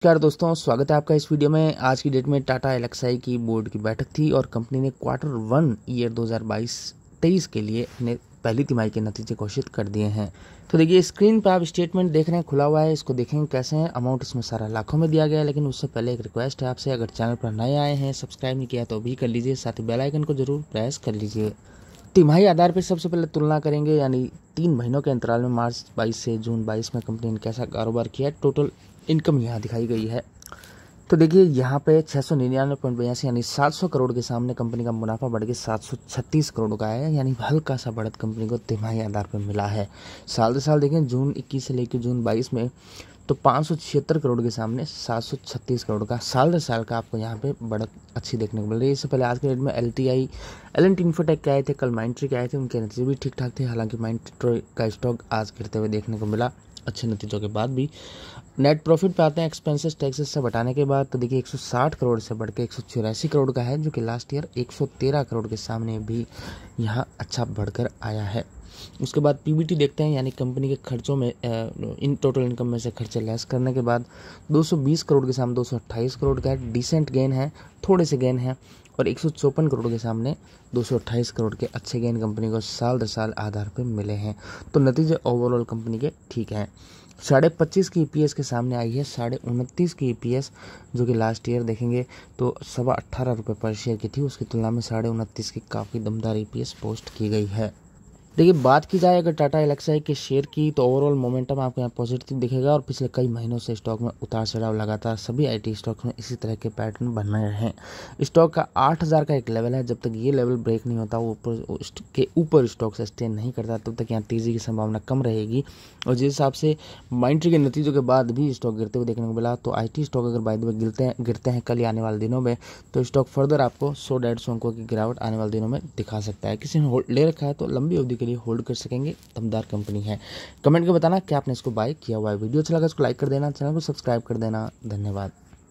नमस्कार दोस्तों स्वागत है आपका इस वीडियो में आज की डेट में टाटा एलेक्साई की बोर्ड की बैठक थी और कंपनी ने क्वार्टर वन ईयर 2022-23 के लिए अपने पहली तिमाही के नतीजे घोषित कर दिए हैं तो देखिए स्क्रीन पर आप स्टेटमेंट देख रहे हैं खुला हुआ है इसको देखेंगे कैसे हैं अमाउंट इसमें सारा लाखों में दिया गया है लेकिन उससे पहले एक रिक्वेस्ट है आपसे अगर चैनल पर नए आए हैं सब्सक्राइब नहीं किया तो भी कर लीजिए साथ ही बेलाइकन को जरूर प्रेस कर लीजिए तिमाही आधार पर सबसे पहले तुलना करेंगे यानी तीन महीनों के अंतराल में मार्च 22 से जून 22 में कंपनी ने कैसा कारोबार किया है टोटल इनकम यहाँ दिखाई गई है तो देखिए यहाँ पे छः सौ निन्यानवे पॉइंट बयासी यानी सात सौ करोड़ के सामने कंपनी का मुनाफा बढ़ के सात सौ छत्तीस करोड़ का है यानी हल्का सा बढ़त कंपनी को तिमाही आधार पर मिला है साल दर साल देखें जून इक्कीस से लेकर जून बाईस में तो पाँच करोड़ के सामने सात करोड़ का साल दर साल का आपको यहाँ पे बढ़त अच्छी देखने को मिल रही है इससे पहले आज के डेट में L T I L N T Infotech के आए थे कल माइंट्री के आए थे उनके नतीजे भी ठीक ठाक थे हालांकि माइंट्री का स्टॉक आज गिरते हुए देखने को मिला अच्छे नतीजों के बाद भी नेट प्रॉफिट पे आते हैं एक्सपेंसेस टैक्सेस से बटाने के बाद तो देखिए 160 करोड़ से बढ़ के एक करोड़ का है जो कि लास्ट ईयर 113 करोड़ के सामने भी यहाँ अच्छा बढ़कर आया है उसके बाद पीबीटी देखते हैं यानी कंपनी के खर्चों में इन टोटल इनकम में से खर्चे लेस करने के बाद 220 करोड़ के सामने 228 करोड़ का है डिसेंट गेन है थोड़े से गेन है और एक करोड़ के सामने दो करोड़ के अच्छे गेन कंपनी को साल दर साल आधार पर मिले हैं तो नतीजे ओवरऑल कंपनी के ठीक हैं साढ़े पच्चीस की ई के सामने आई है साढ़े उनतीस की ई जो कि लास्ट ईयर देखेंगे तो सवा अट्ठारह रुपये पर शेयर की थी उसकी तुलना में साढ़े उनतीस की काफ़ी दमदार ई पोस्ट की गई है देखिए बात की जाए अगर टाटा एलेक्साई के शेयर की तो ओवरऑल मोमेंटम आपको यहाँ पॉजिटिव दिखेगा और पिछले कई महीनों से स्टॉक में उतार चढ़ाव लगातार सभी आईटी स्टॉक में इसी तरह के पैटर्न बन रहे हैं स्टॉक का 8000 का एक लेवल है जब तक ये लेवल ब्रेक नहीं होता ऊपर के ऊपर स्टॉक सस्टेन नहीं करता तब तक यहाँ तेज़ी की संभावना कम रहेगी और जिस हिसाब से माइंट्री के नतीजों के बाद भी स्टॉक गिरते हुए देखने को मिला तो आई स्टॉक अगर बाई द गिरते हैं गिरते हैं कल आने वाले दिनों में तो स्टॉक फर्दर आपको सौ डेढ़ सौ अंकों की गिरावट आने वाले दिनों में दिखा सकता है किसी ने ले रखा है तो लंबी अवधि के लिए होल्ड कर सकेंगे दमदार कंपनी है कमेंट में बताना क्या आपने इसको बाय किया हुआ है वीडियो अच्छा लगा तो इसको लाइक कर देना चैनल को सब्सक्राइब कर देना धन्यवाद